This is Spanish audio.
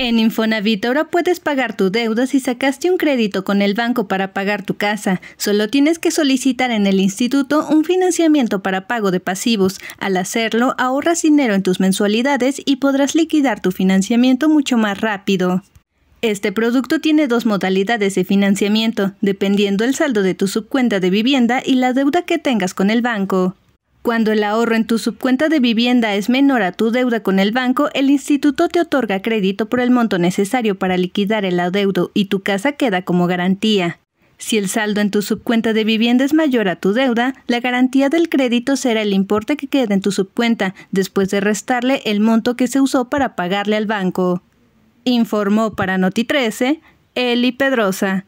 En Infonavit ahora puedes pagar tu deuda si sacaste un crédito con el banco para pagar tu casa. Solo tienes que solicitar en el instituto un financiamiento para pago de pasivos. Al hacerlo, ahorras dinero en tus mensualidades y podrás liquidar tu financiamiento mucho más rápido. Este producto tiene dos modalidades de financiamiento, dependiendo el saldo de tu subcuenta de vivienda y la deuda que tengas con el banco. Cuando el ahorro en tu subcuenta de vivienda es menor a tu deuda con el banco, el instituto te otorga crédito por el monto necesario para liquidar el adeudo y tu casa queda como garantía. Si el saldo en tu subcuenta de vivienda es mayor a tu deuda, la garantía del crédito será el importe que queda en tu subcuenta, después de restarle el monto que se usó para pagarle al banco. Informó para Noti 13 Eli Pedrosa.